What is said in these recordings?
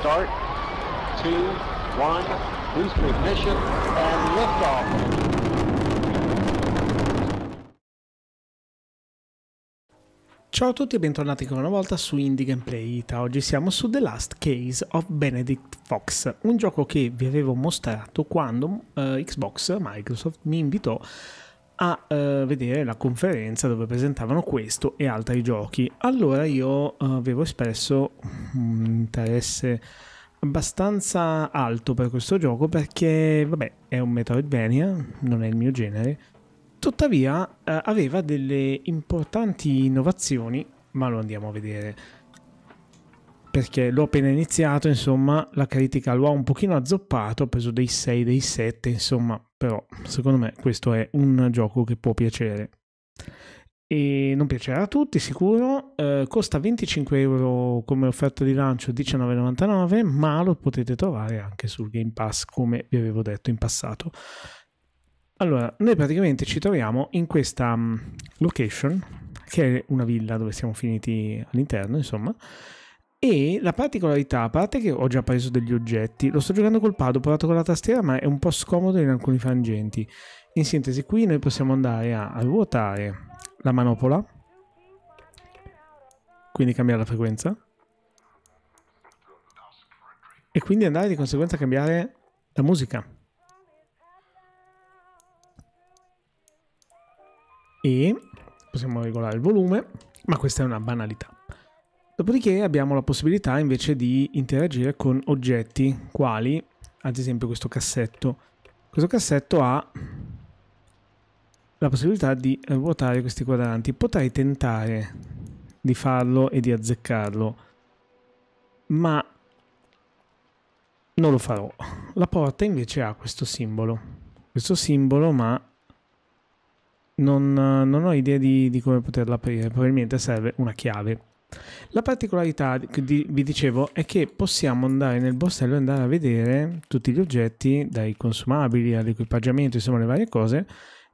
start, two, one, boost ignition, and liftoff. Ciao a tutti e bentornati ancora una volta su Indie Gameplay Ita. Oggi siamo su The Last Case of Benedict Fox, un gioco che vi avevo mostrato quando eh, Xbox Microsoft mi invitò a eh, vedere la conferenza dove presentavano questo e altri giochi. Allora io eh, avevo espresso un interesse abbastanza alto per questo gioco perché, vabbè, è un Metroidvania, non è il mio genere. Tuttavia eh, aveva delle importanti innovazioni, ma lo andiamo a vedere perché l'ho appena iniziato, insomma, la critica lo ha un pochino azzoppato, ho preso dei 6, dei 7, insomma, però secondo me questo è un gioco che può piacere. E non piacerà a tutti, sicuro. Eh, costa 25 euro come offerta di lancio, 19,99, ma lo potete trovare anche sul Game Pass, come vi avevo detto in passato. Allora, noi praticamente ci troviamo in questa mm, location, che è una villa dove siamo finiti all'interno, insomma, e la particolarità, a parte che ho già preso degli oggetti, lo sto giocando col pad, ho provato con la tastiera, ma è un po' scomodo in alcuni frangenti. In sintesi, qui noi possiamo andare a ruotare la manopola, quindi cambiare la frequenza, e quindi andare di conseguenza a cambiare la musica. E possiamo regolare il volume, ma questa è una banalità. Dopodiché abbiamo la possibilità invece di interagire con oggetti, quali ad esempio questo cassetto. Questo cassetto ha la possibilità di ruotare questi quadranti. Potrei tentare di farlo e di azzeccarlo, ma non lo farò. La porta invece ha questo simbolo. Questo simbolo, ma non, non ho idea di, di come poterla aprire. Probabilmente serve una chiave. La particolarità, di, vi dicevo, è che possiamo andare nel borsello e andare a vedere tutti gli oggetti, dai consumabili all'equipaggiamento, insomma le varie cose,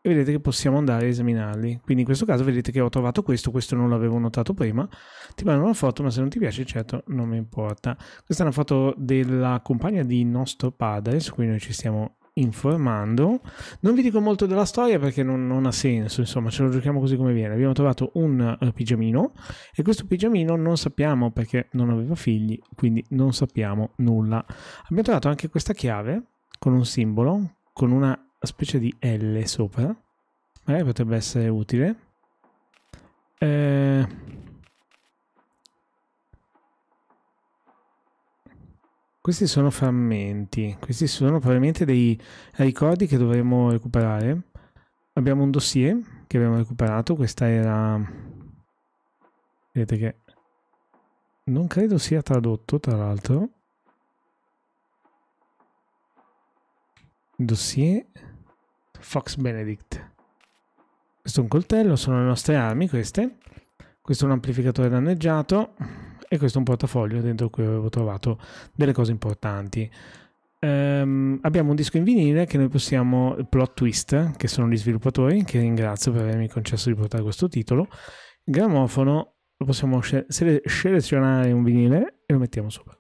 e vedete che possiamo andare a esaminarli. Quindi in questo caso vedete che ho trovato questo, questo non l'avevo notato prima, ti mando una foto, ma se non ti piace certo non mi importa. Questa è una foto della compagna di nostro padre, su cui noi ci stiamo informando. Non vi dico molto della storia perché non, non ha senso, insomma, ce lo giochiamo così come viene. Abbiamo trovato un uh, pigiamino e questo pigiamino non sappiamo perché non aveva figli, quindi non sappiamo nulla. Abbiamo trovato anche questa chiave con un simbolo, con una specie di L sopra. Magari potrebbe essere utile. Eh Questi sono frammenti, questi sono probabilmente dei ricordi che dovremmo recuperare. Abbiamo un dossier che abbiamo recuperato, questa era... Vedete che non credo sia tradotto, tra l'altro. Dossier Fox Benedict. Questo è un coltello, sono le nostre armi queste. Questo è un amplificatore danneggiato e questo è un portafoglio dentro cui avevo trovato delle cose importanti. Um, abbiamo un disco in vinile che noi possiamo, Plot Twist, che sono gli sviluppatori, che ringrazio per avermi concesso di portare questo titolo. Gramofono, lo possiamo selezionare un vinile e lo mettiamo sopra.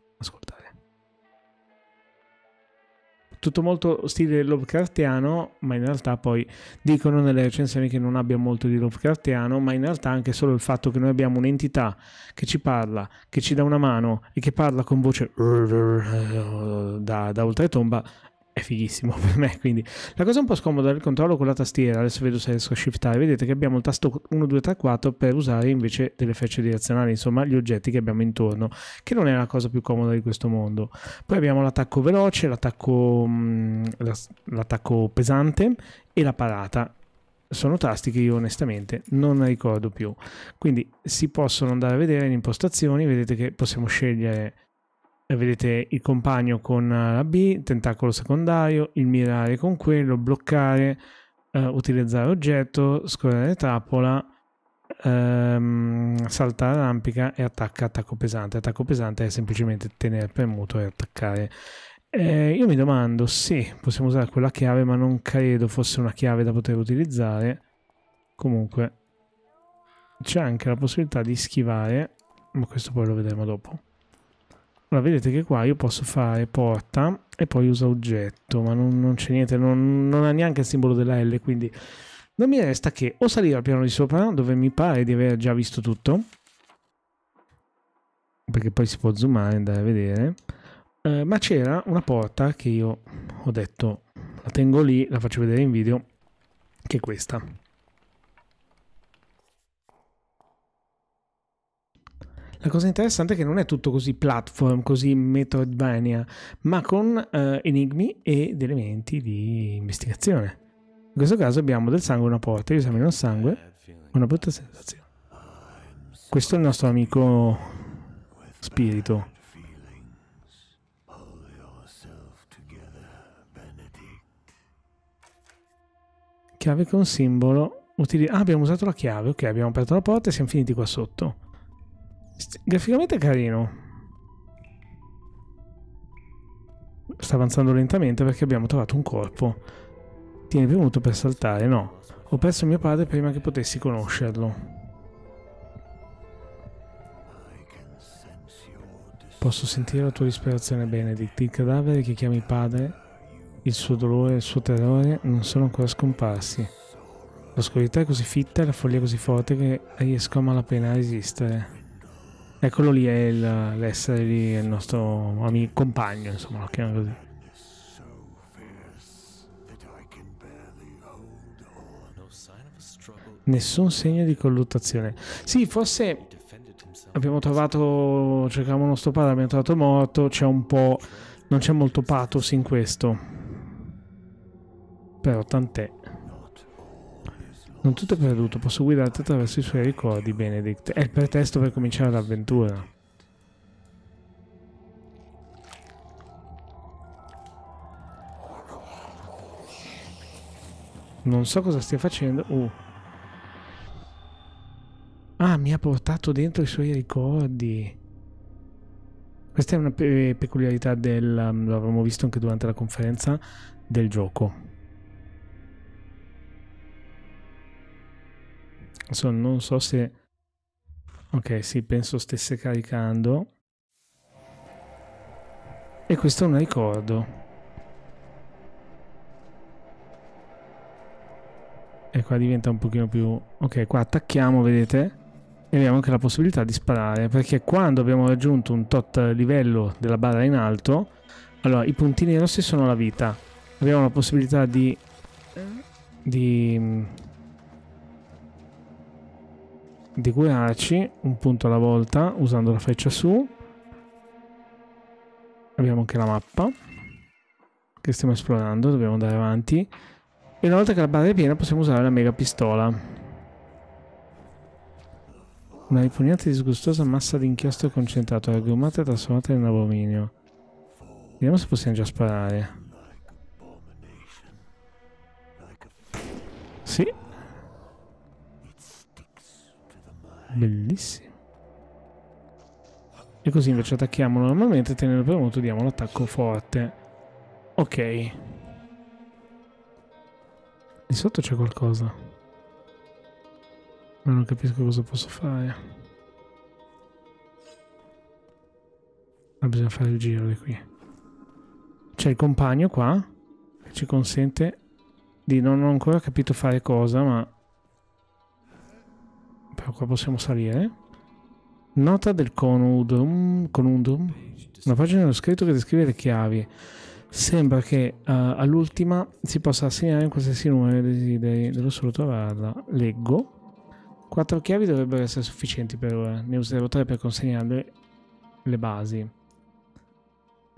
tutto molto stile Lovecraftiano, ma in realtà poi dicono nelle recensioni che non abbia molto di Lovecraftiano, ma in realtà anche solo il fatto che noi abbiamo un'entità che ci parla, che ci dà una mano e che parla con voce da, da oltretomba è fighissimo per me. Quindi la cosa un po' scomoda del controllo con la tastiera, adesso vedo se riesco a shiftare, vedete che abbiamo il tasto 1, 2, 3, 4 per usare invece delle frecce direzionali, insomma gli oggetti che abbiamo intorno, che non è la cosa più comoda di questo mondo. Poi abbiamo l'attacco veloce, l'attacco, l'attacco pesante e la parata sono tasti che io onestamente non ricordo più. Quindi si possono andare a vedere in impostazioni, vedete che possiamo scegliere vedete il compagno con eh, la B, tentacolo secondario, il mirare con quello, bloccare, eh, utilizzare oggetto, scorrere trappola, ehm, salta rampica e attacca attacco pesante. Attacco pesante è semplicemente tenere premuto e attaccare. Eh, io mi domando se possiamo usare quella chiave, ma non credo fosse una chiave da poter utilizzare. Comunque c'è anche la possibilità di schivare, ma questo poi lo vedremo dopo. Ora vedete che qua io posso fare porta e poi usa oggetto, ma non, non c'è niente, non, non, ha neanche il simbolo della L, quindi non mi resta che o salire al piano di sopra, dove mi pare di aver già visto tutto, perché poi si può zoomare e andare a vedere, eh, ma c'era una porta che io ho detto la tengo lì, la faccio vedere in video, che è questa. La cosa interessante è che non è tutto così platform, così Metroidvania, ma con eh, enigmi ed elementi di investigazione. In questo caso abbiamo del sangue una porta, io esamino il sangue, una brutta sensazione. Questo è il nostro amico spirito. Chiave con simbolo. ah, abbiamo usato la chiave, ok, abbiamo aperto la porta e siamo finiti qua sotto. Graficamente carino. Sta avanzando lentamente perché abbiamo trovato un corpo. Tieni venuto per saltare, no. Ho perso mio padre prima che potessi conoscerlo. Posso sentire la tua disperazione, Benedict. Il cadavere che chiami padre, il suo dolore e il suo terrore non sono ancora scomparsi. L'oscurità è così fitta e la follia così forte che riesco a malapena a resistere. Eccolo lì, è il, l'essere lì, è il nostro amico, compagno, insomma, lo chiamo così. Nessun segno di colluttazione. Sì, forse abbiamo trovato, cercavamo il nostro padre, abbiamo trovato morto, c'è un po', non c'è molto pathos in questo. Però tant'è. Non tutto è perduto, posso guidarti attraverso i suoi ricordi, Benedict. È il pretesto per cominciare l'avventura. Non so cosa stia facendo. Uh. Ah, mi ha portato dentro i suoi ricordi. Questa è una pe peculiarità del... Um, L'avevamo visto anche durante la conferenza del gioco. Insomma, non so se... Ok, sì, penso stesse caricando. E questo è un ricordo. E qua diventa un pochino più... Ok, qua attacchiamo, vedete? E abbiamo anche la possibilità di sparare, perché quando abbiamo raggiunto un tot livello della barra in alto, allora, i puntini rossi sono la vita. Abbiamo la possibilità di... di di curarci un punto alla volta usando la freccia su. Abbiamo anche la mappa che stiamo esplorando, dobbiamo andare avanti. E una volta che la barra è piena possiamo usare la mega pistola. Una ripugnante e disgustosa massa di inchiostro concentrato, raggrumata e trasformata in abominio. Vediamo se possiamo già sparare. Bellissimo. E così invece attacchiamo normalmente, tenendo premuto diamo l'attacco forte. Ok. Di sotto c'è qualcosa. Ma non capisco cosa posso fare. Ah, bisogna fare il giro di qui. C'è il compagno qua, che ci consente di non ho ancora capito fare cosa, ma però qua possiamo salire. Eh? Nota del Conundum. Conundum. Una pagina dello scritto che descrive le chiavi. Sembra che uh, all'ultima si possa assegnare in qualsiasi numero desideri devo solo trovarla Leggo. Quattro chiavi dovrebbero essere sufficienti per ora. Ne userò tre per consegnarle le basi.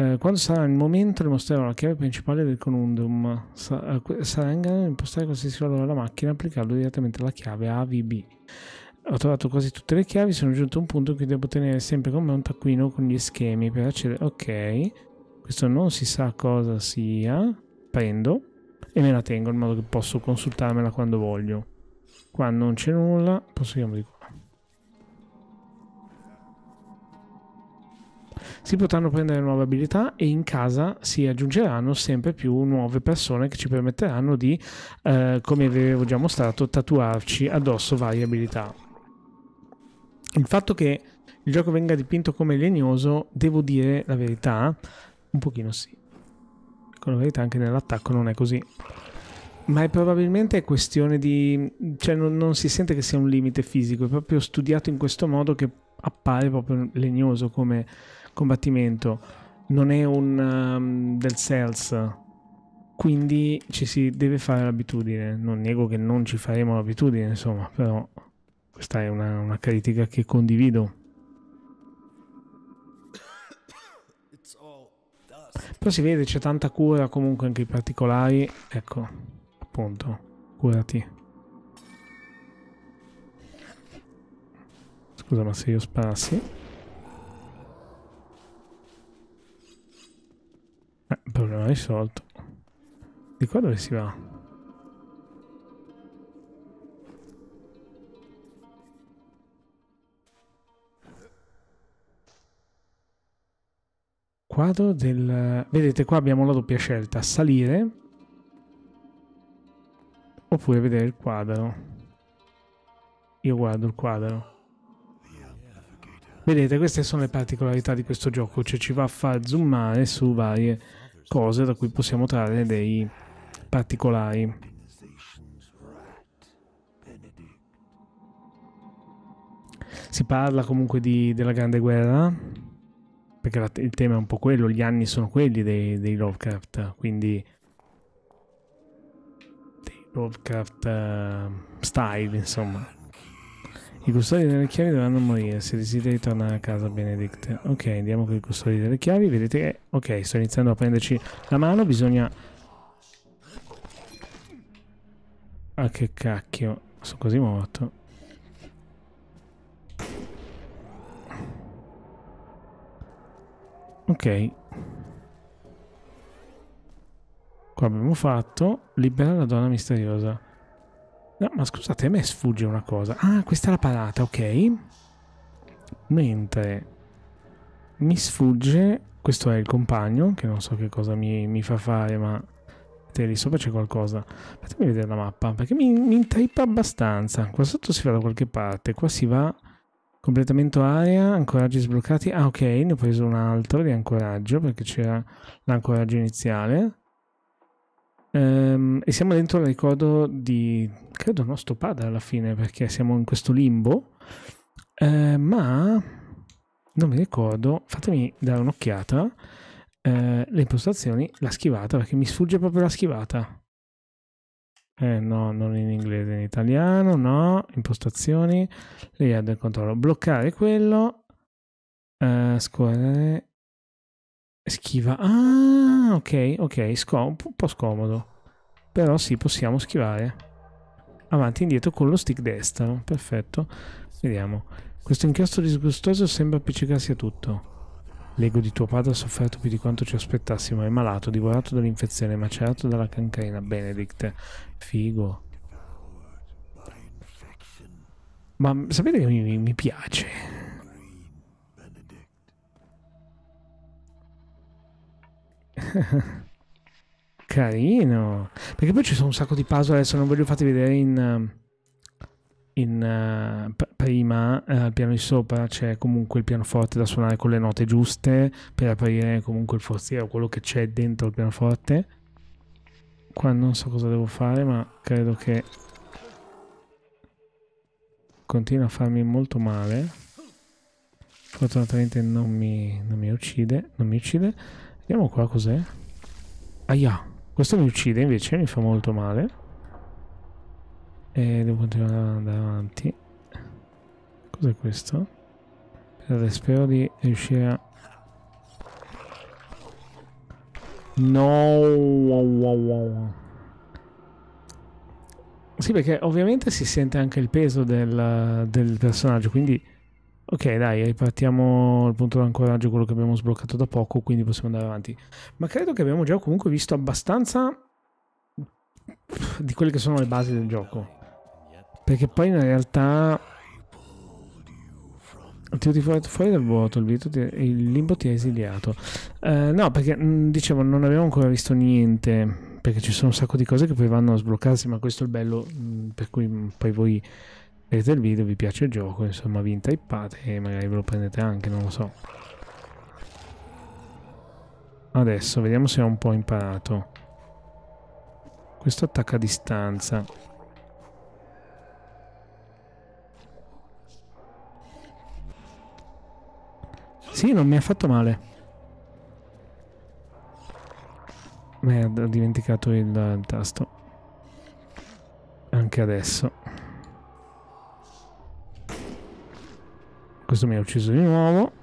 Eh, quando sarà il momento le mostrerò la chiave principale del conundum. sarà in grado di impostare qualsiasi valore alla macchina e applicarlo direttamente alla chiave AVB ho trovato quasi tutte le chiavi, sono giunto a un punto in cui devo tenere sempre con me un taccuino con gli schemi per accedere. Ok, questo non si sa cosa sia. Prendo e me la tengo in modo che posso consultarmela quando voglio. Qua non c'è nulla, proseguiamo di qua. Si potranno prendere nuove abilità e in casa si aggiungeranno sempre più nuove persone che ci permetteranno di, eh, come vi avevo già mostrato, tatuarci addosso varie abilità il fatto che il gioco venga dipinto come legnoso, devo dire la verità, un pochino sì. Con la verità anche nell'attacco non è così. Ma è probabilmente questione di... cioè non, non, si sente che sia un limite fisico, è proprio studiato in questo modo che appare proprio legnoso come combattimento. Non è un um, del Cells, quindi ci si deve fare l'abitudine. Non nego che non ci faremo l'abitudine, insomma, però questa è una, una critica che condivido. Però si vede, c'è tanta cura comunque anche i particolari. Ecco, appunto, curati. Scusa, ma se io sparassi... Eh, problema risolto. Di qua dove si va? quadro del... Vedete qua abbiamo la doppia scelta, salire oppure vedere il quadro. Io guardo il quadro. Vedete, queste sono le particolarità di questo gioco, cioè ci va a far zoomare su varie cose da cui possiamo trarre dei particolari. Si parla comunque di, della Grande Guerra, perché la, il tema è un po' quello, gli anni sono quelli dei, dei Lovecraft, quindi dei Lovecraft uh, style, insomma. I custodi delle chiavi dovranno morire, se desideri tornare a casa Benedict. Ok, andiamo con i custodi delle chiavi, vedete che... Ok, sto iniziando a prenderci la mano, bisogna... Ah, che cacchio, sono quasi morto. Ok. Qua abbiamo fatto. Libera la donna misteriosa. No, ma scusate, a me sfugge una cosa. Ah, questa è la parata, ok. Mentre mi sfugge... Questo è il compagno, che non so che cosa mi, mi fa fare, ma... Te lì sopra c'è qualcosa. Fatemi vedere la mappa, perché mi, mi intrippa abbastanza. Qua sotto si va da qualche parte, qua si va Completamento aria, ancoraggi sbloccati. Ah, ok, ne ho preso un altro di ancoraggio perché c'era l'ancoraggio iniziale. Ehm, e siamo dentro il ricordo di, credo, uno padre alla fine perché siamo in questo limbo. Ehm, ma non mi ricordo, fatemi dare un'occhiata. Ehm, le impostazioni, la schivata perché mi sfugge proprio la schivata. Eh no, non in inglese, in italiano, no, impostazioni, layout del controllo, bloccare quello, eh, scuole, schiva, ah ok, ok, Scom un po' scomodo, però sì, possiamo schivare, avanti e indietro con lo stick destro, perfetto, vediamo, questo inchiostro disgustoso sembra appiccicarsi a tutto, L'ego di tuo padre ha sofferto più di quanto ci aspettassimo. È malato, divorato dall'infezione, macerato dalla cancrena. Benedict. Figo. Ma sapete che mi, mi piace? Carino. Perché poi ci sono un sacco di puzzle. Adesso non voglio farti vedere in in, uh, prima uh, al piano di sopra c'è comunque il pianoforte da suonare con le note giuste per aprire comunque il forziero, quello che c'è dentro il pianoforte. Qua non so cosa devo fare, ma credo che continua a farmi molto male. Fortunatamente non mi, non mi uccide, non mi uccide. Vediamo qua cos'è. Aia, questo mi uccide invece, mi fa molto male. E devo continuare ad andare avanti. Cos'è questo? Aspettate, spero di riuscire a... No! Sì, perché ovviamente si sente anche il peso del, del personaggio, quindi... Ok, dai, ripartiamo il punto d'ancoraggio, quello che abbiamo sbloccato da poco, quindi possiamo andare avanti. Ma credo che abbiamo già comunque visto abbastanza di quelle che sono le basi del gioco. Perché poi in realtà tirati fuori, fuori dal vuoto, il, ti, il limbo ti ha esiliato. Eh, no, perché mm, dicevo, non abbiamo ancora visto niente, perché ci sono un sacco di cose che poi vanno a sbloccarsi, ma questo è il bello mm, per cui mm, poi voi vedete il video, vi piace il gioco, insomma vi intappate e magari ve lo prendete anche, non lo so. Adesso vediamo se ho un po' imparato. Questo attacca a distanza. Sì, non mi ha fatto male. Merda, ho dimenticato il, il tasto. Anche adesso. Questo mi ha ucciso di nuovo.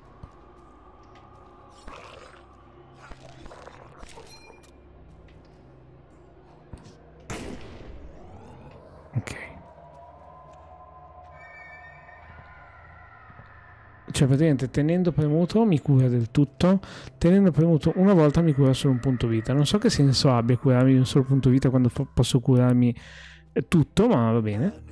Cioè praticamente tenendo premuto mi cura del tutto, tenendo premuto una volta mi cura solo un punto vita. Non so che senso abbia curarmi un solo punto vita quando posso curarmi eh, tutto, ma va bene.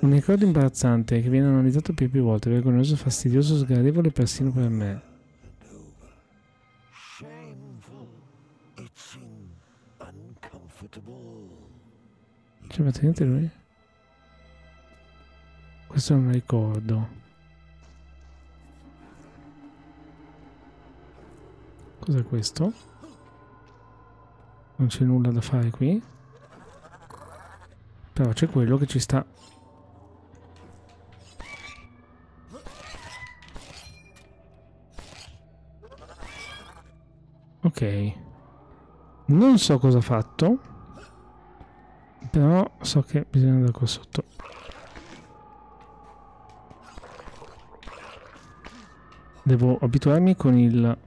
Un ricordo imbarazzante che viene analizzato più e più volte, vergognoso, fastidioso, sgradevole persino per me. Cioè praticamente lui... Questo non ricordo. Cos'è questo? Non c'è nulla da fare qui. Però c'è quello che ci sta... Ok. Non so cosa ha fatto. Però so che bisogna andare qua sotto. Devo abituarmi con il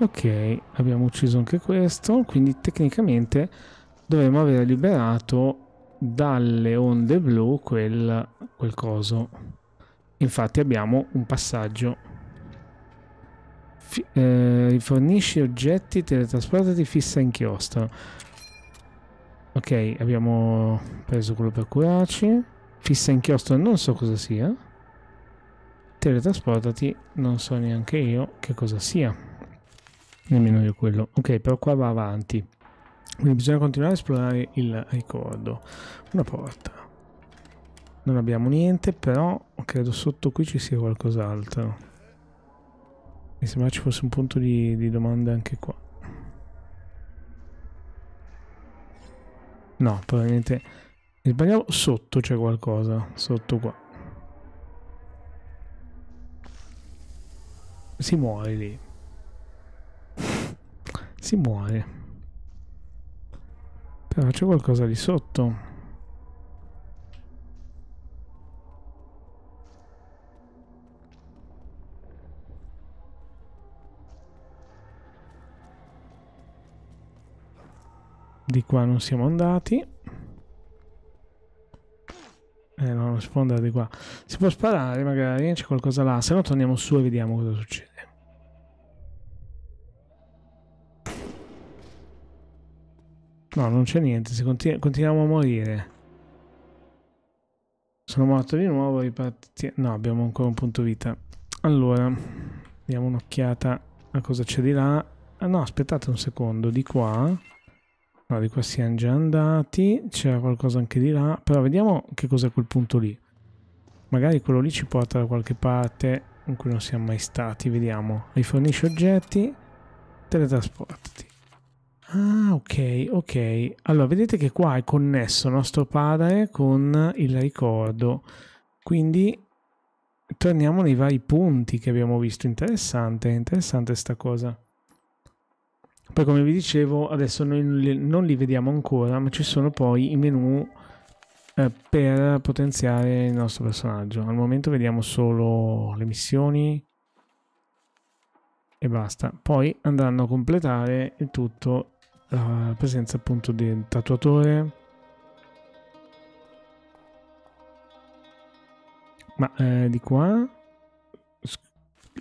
Ok, abbiamo ucciso anche questo, quindi tecnicamente dovremmo aver liberato dalle onde blu quel, quel coso. Infatti abbiamo un passaggio. F eh, rifornisci oggetti, teletrasportati, fissa inchiostro. Ok, abbiamo preso quello per curarci. Fissa inchiostro non so cosa sia. Teletrasportati non so neanche io che cosa sia nemmeno io quello. Ok, però qua va avanti. Quindi bisogna continuare a esplorare il ricordo. Una porta. Non abbiamo niente, però credo sotto qui ci sia qualcos'altro. Mi sembra ci fosse un punto di, di domanda anche qua. No, probabilmente... Mi sbagliavo, sotto c'è qualcosa. Sotto qua. Si muore lì si muore. Però c'è qualcosa lì sotto. Di qua non siamo andati. Eh no, non si può andare di qua. Si può sparare magari, c'è qualcosa là. Se no torniamo su e vediamo cosa succede. No, non c'è niente, se continu continuiamo a morire. Sono morto di nuovo, riparti... No, abbiamo ancora un punto vita. Allora, diamo un'occhiata a cosa c'è di là. Ah no, aspettate un secondo, di qua... No, di qua siamo già andati, c'era qualcosa anche di là, però vediamo che cos'è quel punto lì. Magari quello lì ci porta da qualche parte in cui non siamo mai stati, vediamo. Rifornisci oggetti, teletrasportati. Ah, ok, ok. Allora, vedete che qua è connesso nostro padre con il ricordo. Quindi torniamo nei vari punti che abbiamo visto. Interessante, interessante sta cosa. Poi come vi dicevo, adesso noi non li vediamo ancora, ma ci sono poi i menu eh, per potenziare il nostro personaggio. Al momento vediamo solo le missioni e basta. Poi andranno a completare il tutto la presenza appunto del tatuatore. Ma eh, di qua...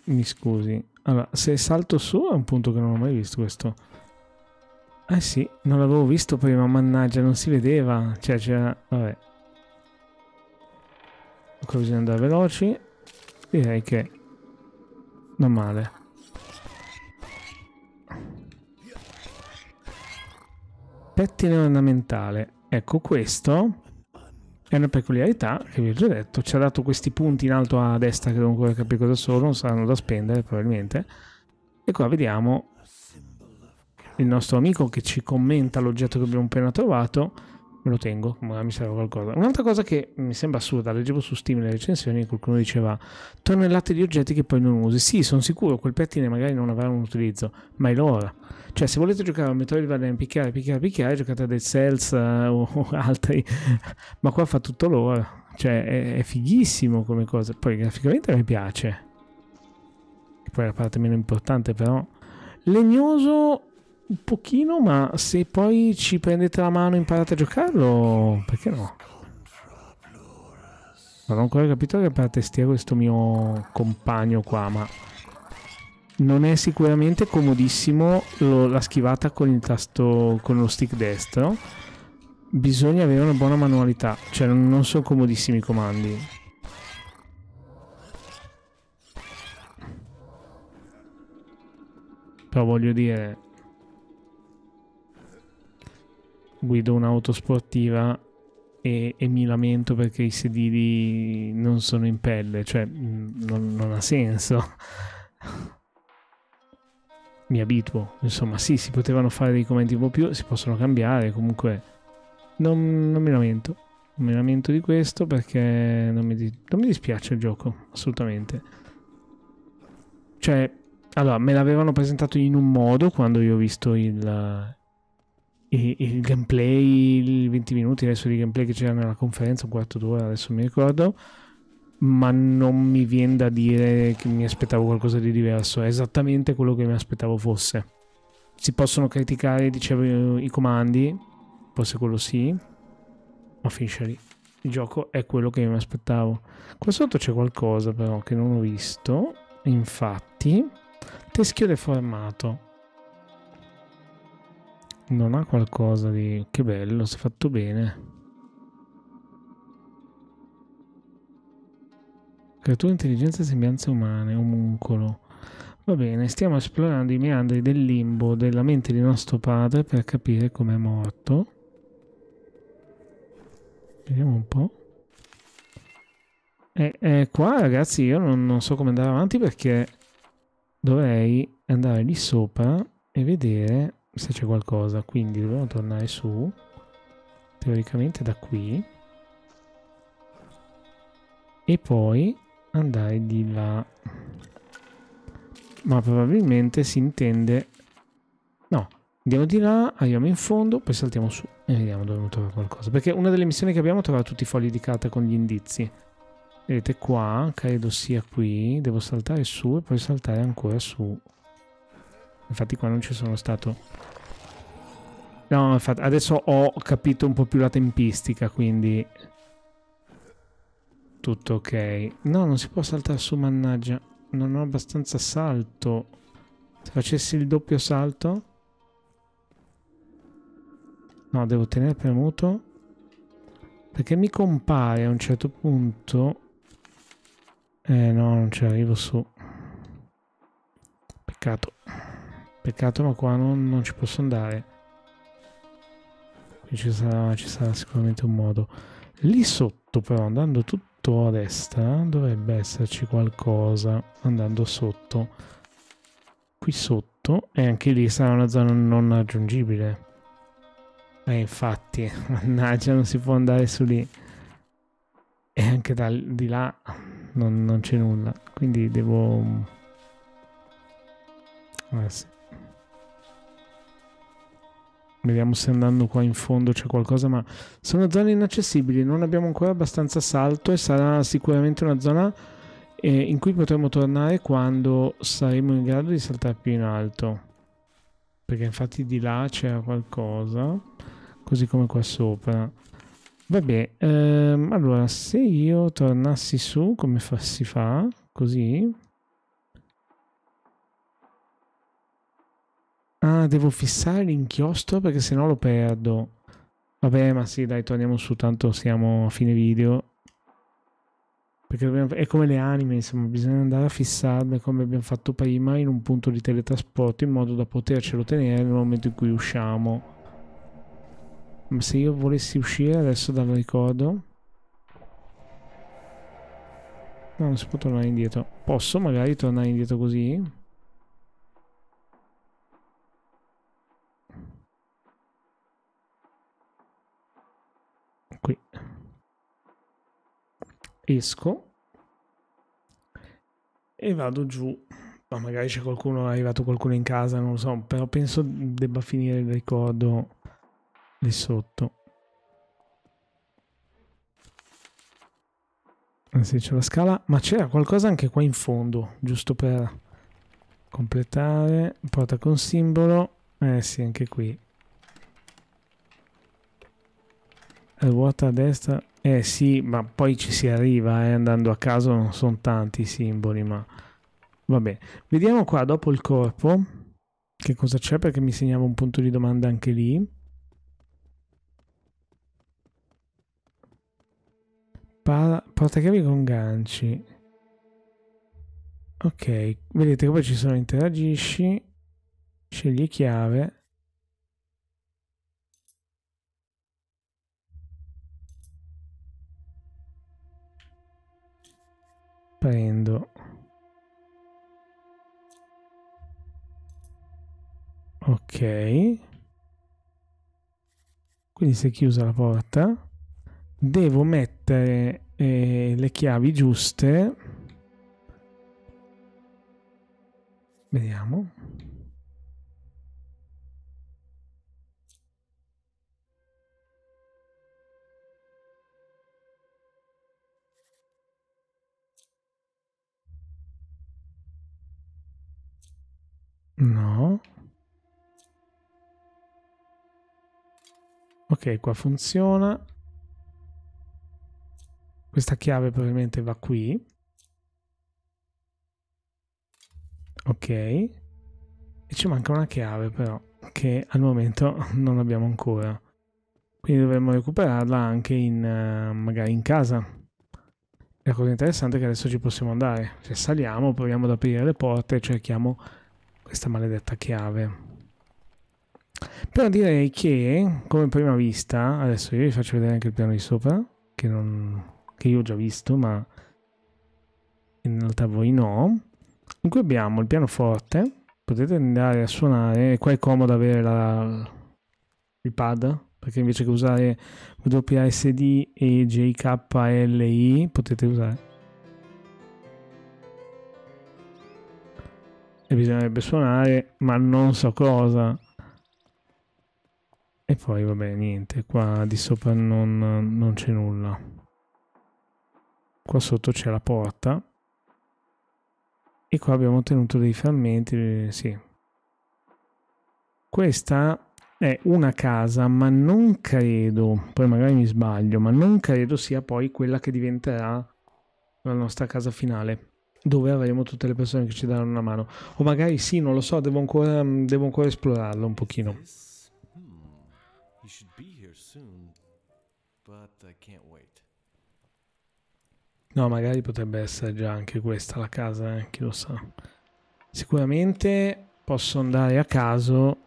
Mi scusi. Allora, se salto su è un punto che non ho mai visto questo. Eh sì, non l'avevo visto prima, mannaggia, non si vedeva. Cioè, c'era... Vabbè. Qua ecco, bisogna andare veloci. Direi che... Non male. pettine ornamentale. Ecco, questo è una peculiarità che vi ho già detto. Ci ha dato questi punti in alto a destra che non ancora capire cosa sono, non saranno da spendere probabilmente. E qua vediamo il nostro amico che ci commenta l'oggetto che abbiamo appena trovato me lo tengo, ma mi serve qualcosa. Un'altra cosa che mi sembra assurda, leggevo su Steam le recensioni, qualcuno diceva tonnellate di oggetti che poi non usi. Sì, sono sicuro, quel pettine magari non avrà un utilizzo, ma è l'ora. Cioè, se volete giocare a Metroidvania, picchiare, picchiare, picchiare, giocate a Dead Cells uh, o altri, ma qua fa tutto l'ora. Cioè, è, è fighissimo come cosa. Poi graficamente mi piace. Che poi è la parte meno importante, però. Legnoso un pochino, ma se poi ci prendete la mano e imparate a giocarlo, perché no? Non ho ancora capito che parte stia questo mio compagno qua, ma non è sicuramente comodissimo lo, la schivata con il tasto con lo stick destro. Bisogna avere una buona manualità, cioè non sono comodissimi i comandi. Però voglio dire, guido un'auto sportiva e, e, mi lamento perché i sedili non sono in pelle, cioè mm, non, non ha senso. mi abituo, insomma, sì, si potevano fare dei commenti un po' più, si possono cambiare, comunque non, non mi lamento, non mi lamento di questo perché non mi, non mi dispiace il gioco, assolutamente. Cioè, allora, me l'avevano presentato in un modo quando io ho visto il, il, gameplay, i 20 minuti adesso di gameplay che c'era nella conferenza, un quarto d'ora adesso mi ricordo, ma non mi viene da dire che mi aspettavo qualcosa di diverso, è esattamente quello che mi aspettavo fosse. Si possono criticare, dicevo, eh, i comandi, forse quello sì, ma finisce lì. Il gioco è quello che mi aspettavo. Qua sotto c'è qualcosa però che non ho visto, infatti, teschio deformato non ha qualcosa di... che bello, si è fatto bene. Creatura intelligenza e sembianze umane, omuncolo. Va bene, stiamo esplorando i meandri del limbo della mente di nostro padre per capire come è morto. Vediamo un po'. E, eh, e eh, qua ragazzi io non, non so come andare avanti perché dovrei andare lì sopra e vedere se c'è qualcosa quindi dobbiamo tornare su teoricamente da qui e poi andare di là ma probabilmente si intende no andiamo di là arriviamo in fondo poi saltiamo su e vediamo dove trovare qualcosa perché una delle missioni che abbiamo è trovare tutti i fogli di carta con gli indizi vedete qua credo sia qui devo saltare su e poi saltare ancora su Infatti qua non ci sono stato... No, infatti, adesso ho capito un po' più la tempistica, quindi... Tutto ok. No, non si può saltare su, mannaggia. Non ho abbastanza salto. Se facessi il doppio salto... No, devo tenere premuto. Perché mi compare a un certo punto... Eh no, non ci arrivo su. Peccato. Peccato ma qua non, non ci posso andare. Qui ci sarà, ci sarà sicuramente un modo. Lì sotto però, andando tutto a destra, dovrebbe esserci qualcosa. Andando sotto. Qui sotto. E anche lì sarà una zona non raggiungibile. E eh, infatti, mannaggia, non si può andare su lì. E anche da, di là non, non c'è nulla. Quindi devo... Ah, sì. Vediamo se andando qua in fondo c'è qualcosa, ma sono zone inaccessibili, non abbiamo ancora abbastanza salto e sarà sicuramente una zona eh, in cui potremo tornare quando saremo in grado di saltare più in alto. Perché infatti di là c'era qualcosa, così come qua sopra. Vabbè, ehm, allora se io tornassi su come fa, si fa? Così? Ah, devo fissare l'inchiostro perché sennò lo perdo. Vabbè, ma sì, dai, torniamo su, tanto siamo a fine video. Perché dobbiamo... è come le anime, insomma, bisogna andare a fissarle come abbiamo fatto prima in un punto di teletrasporto in modo da potercelo tenere nel momento in cui usciamo. Ma se io volessi uscire adesso dal ricordo... No, non si può tornare indietro. Posso magari tornare indietro così? esco e vado giù. Ma magari c'è qualcuno, è arrivato qualcuno in casa, non lo so, però penso debba finire il ricordo lì sotto. Eh sì, c'è la scala, ma c'era qualcosa anche qua in fondo, giusto per completare. Porta con simbolo, eh sì, anche qui. Ruota a destra, eh sì, ma poi ci si arriva, eh, andando a caso non sono tanti i simboli, ma vabbè. Vediamo qua dopo il corpo che cosa c'è perché mi segnava un punto di domanda anche lì. Para... Portachiavi con ganci. Ok, vedete che poi ci sono interagisci, scegli chiave. prendo ok quindi si è chiusa la porta devo mettere eh, le chiavi giuste vediamo No. Ok, qua funziona. Questa chiave probabilmente va qui. Ok. E ci manca una chiave però, che al momento non abbiamo ancora. Quindi dovremmo recuperarla anche in, eh, magari in casa. La cosa interessante è che adesso ci possiamo andare. Se cioè, saliamo, proviamo ad aprire le porte e cerchiamo questa maledetta chiave. Però direi che, come prima vista, adesso io vi faccio vedere anche il piano di sopra, che, non, che io ho già visto, ma in realtà voi no. In cui abbiamo il pianoforte, potete andare a suonare, qua è comodo avere la, il pad, perché invece che usare WSD e JKLI potete usare e bisognerebbe suonare, ma non so cosa. E poi vabbè, niente, qua di sopra non, non c'è nulla. Qua sotto c'è la porta. E qua abbiamo ottenuto dei frammenti, sì. Questa è una casa, ma non credo, poi magari mi sbaglio, ma non credo sia poi quella che diventerà la nostra casa finale dove avremo tutte le persone che ci daranno una mano. O magari sì, non lo so, devo ancora, mm, devo ancora esplorarlo un pochino. Hmm, no, magari potrebbe essere già anche questa la casa, eh? chi lo sa. Sicuramente posso andare a caso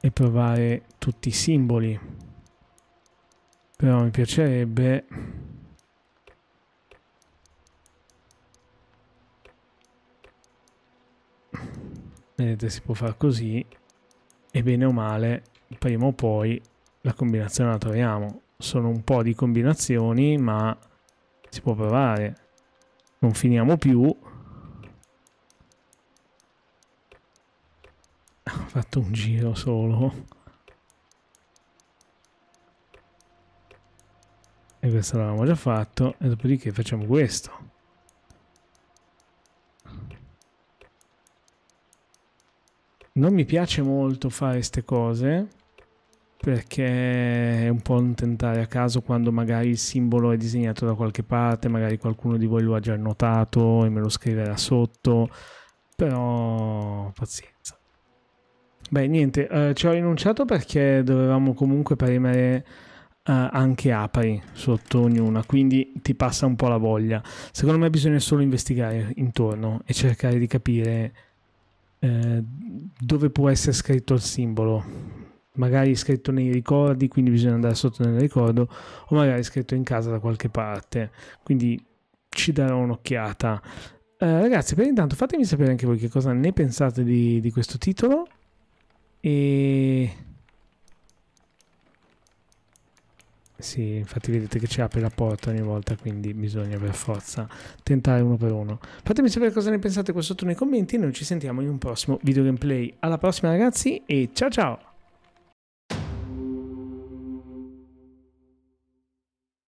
e provare tutti i simboli. Però mi piacerebbe vedete si può fare così e bene o male prima o poi la combinazione la troviamo sono un po' di combinazioni ma si può provare non finiamo più ho fatto un giro solo e questo l'avevamo già fatto e dopodiché facciamo questo Non mi piace molto fare queste cose perché è un po' un tentare a caso quando magari il simbolo è disegnato da qualche parte, magari qualcuno di voi lo ha già notato e me lo scriverà sotto, però pazienza. Beh, niente, eh, ci ho rinunciato perché dovevamo comunque premere eh, anche apri sotto ognuna, quindi ti passa un po' la voglia. Secondo me bisogna solo investigare intorno e cercare di capire eh, dove può essere scritto il simbolo. Magari scritto nei ricordi, quindi bisogna andare sotto nel ricordo, o magari scritto in casa da qualche parte. Quindi ci darò un'occhiata. Eh, ragazzi, per intanto fatemi sapere anche voi che cosa ne pensate di, di questo titolo. E Sì, infatti vedete che ci apre la porta ogni volta, quindi bisogna per forza tentare uno per uno. Fatemi sapere cosa ne pensate qua sotto nei commenti e noi ci sentiamo in un prossimo video gameplay. Alla prossima ragazzi e ciao ciao!